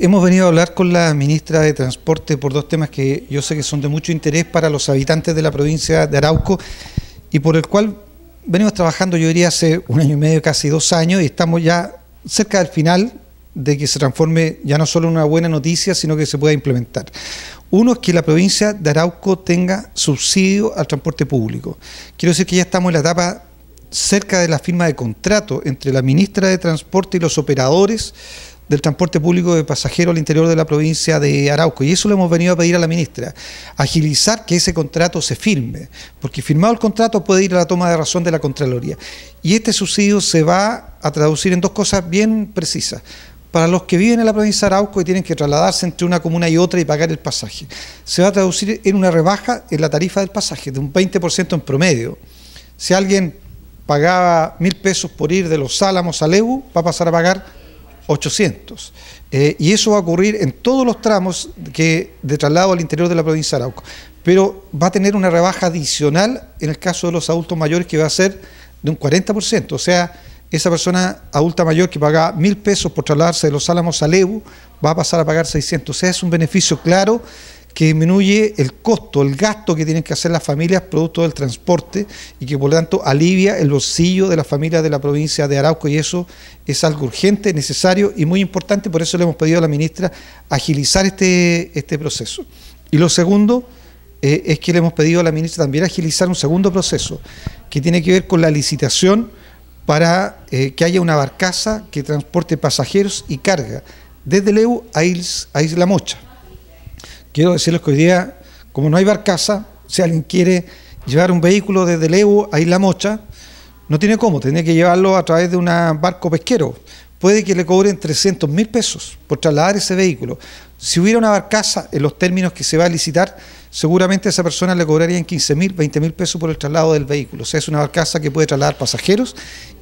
Hemos venido a hablar con la ministra de Transporte por dos temas que yo sé que son de mucho interés para los habitantes de la provincia de Arauco y por el cual venimos trabajando, yo diría, hace un año y medio, casi dos años, y estamos ya cerca del final de que se transforme ya no solo en una buena noticia, sino que se pueda implementar. Uno es que la provincia de Arauco tenga subsidio al transporte público. Quiero decir que ya estamos en la etapa cerca de la firma de contrato entre la ministra de Transporte y los operadores del transporte público de pasajeros al interior de la provincia de Arauco. Y eso lo hemos venido a pedir a la ministra, agilizar que ese contrato se firme, porque firmado el contrato puede ir a la toma de razón de la Contraloría. Y este subsidio se va a traducir en dos cosas bien precisas. Para los que viven en la provincia de Arauco y tienen que trasladarse entre una comuna y otra y pagar el pasaje, se va a traducir en una rebaja en la tarifa del pasaje, de un 20% en promedio. Si alguien pagaba mil pesos por ir de los Álamos a Lebu, va a pasar a pagar 800. Eh, y eso va a ocurrir en todos los tramos que, de traslado al interior de la provincia de Arauco. Pero va a tener una rebaja adicional en el caso de los adultos mayores que va a ser de un 40%. O sea, esa persona adulta mayor que paga mil pesos por trasladarse de Los Álamos a Lebu va a pasar a pagar 600. O sea, es un beneficio claro que disminuye el costo, el gasto que tienen que hacer las familias producto del transporte y que por lo tanto alivia el bolsillo de las familias de la provincia de Arauco y eso es algo urgente, necesario y muy importante, por eso le hemos pedido a la ministra agilizar este, este proceso. Y lo segundo eh, es que le hemos pedido a la ministra también agilizar un segundo proceso que tiene que ver con la licitación para eh, que haya una barcaza que transporte pasajeros y carga desde Leu a Isla Mocha. Quiero decirles que hoy día, como no hay barcaza, si alguien quiere llevar un vehículo desde Evo a Isla Mocha, no tiene cómo, tendría que llevarlo a través de un barco pesquero. Puede que le cobren 300 mil pesos por trasladar ese vehículo. Si hubiera una barcaza en los términos que se va a licitar, seguramente esa persona le cobrarían 15 mil, 20 mil pesos por el traslado del vehículo. O sea, es una barcaza que puede trasladar pasajeros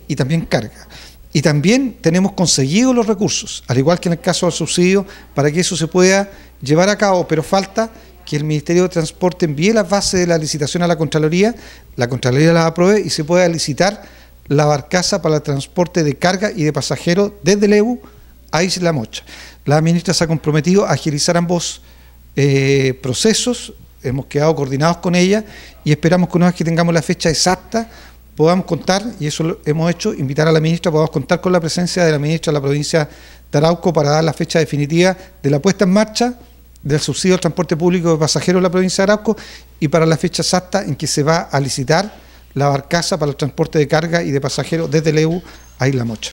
y también carga y también tenemos conseguido los recursos, al igual que en el caso del subsidio, para que eso se pueda llevar a cabo, pero falta que el Ministerio de Transporte envíe la base de la licitación a la Contraloría, la Contraloría las apruebe y se pueda licitar la barcaza para el transporte de carga y de pasajeros desde Lebu a Isla Mocha. La ministra se ha comprometido a agilizar ambos eh, procesos, hemos quedado coordinados con ella y esperamos que una vez que tengamos la fecha exacta podamos contar, y eso lo hemos hecho, invitar a la ministra, podamos contar con la presencia de la ministra de la provincia de Arauco para dar la fecha definitiva de la puesta en marcha del subsidio al transporte público de pasajeros de la provincia de Arauco y para la fecha exacta en que se va a licitar la barcaza para el transporte de carga y de pasajeros desde Leu a Isla Mocha.